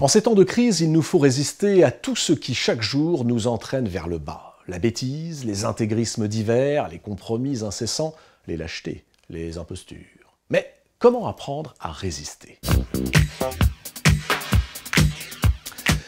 En ces temps de crise, il nous faut résister à tout ce qui chaque jour nous entraîne vers le bas. La bêtise, les intégrismes divers, les compromis incessants, les lâchetés, les impostures. Mais comment apprendre à résister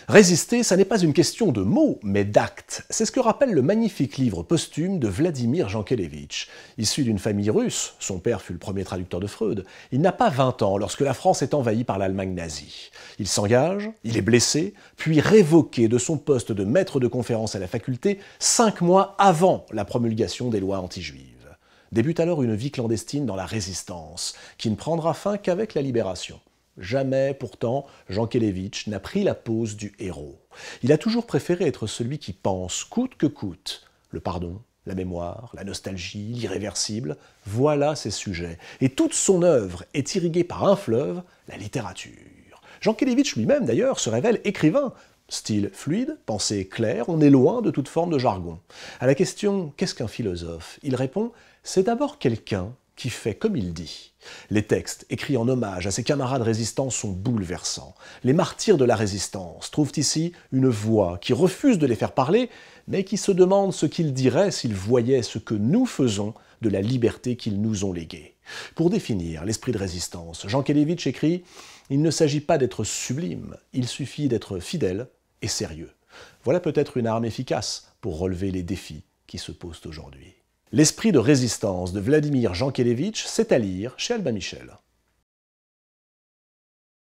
Résister, ça n'est pas une question de mots, mais d'actes. C'est ce que rappelle le magnifique livre posthume de Vladimir Jankélévitch. Issu d'une famille russe, son père fut le premier traducteur de Freud, il n'a pas 20 ans lorsque la France est envahie par l'Allemagne nazie. Il s'engage, il est blessé, puis révoqué de son poste de maître de conférence à la faculté cinq mois avant la promulgation des lois anti-juives. Débute alors une vie clandestine dans la résistance, qui ne prendra fin qu'avec la libération. Jamais, pourtant, Jean Kelevitch n'a pris la pose du héros. Il a toujours préféré être celui qui pense, coûte que coûte, le pardon, la mémoire, la nostalgie, l'irréversible, voilà ses sujets. Et toute son œuvre est irriguée par un fleuve, la littérature. Jean Kelevitch lui-même, d'ailleurs, se révèle écrivain, Style fluide, pensée claire, on est loin de toute forme de jargon. À la question Qu'est-ce qu'un philosophe il répond C'est d'abord quelqu'un qui fait comme il dit. Les textes écrits en hommage à ses camarades résistants sont bouleversants. Les martyrs de la résistance trouvent ici une voix qui refuse de les faire parler, mais qui se demande ce qu'ils diraient s'ils voyaient ce que nous faisons de la liberté qu'ils nous ont léguée. Pour définir l'esprit de résistance, Jean Kelevitch écrit Il ne s'agit pas d'être sublime, il suffit d'être fidèle et sérieux. Voilà peut-être une arme efficace pour relever les défis qui se posent aujourd'hui. L'esprit de résistance de Vladimir Jankélévitch, c'est à lire chez Albin Michel.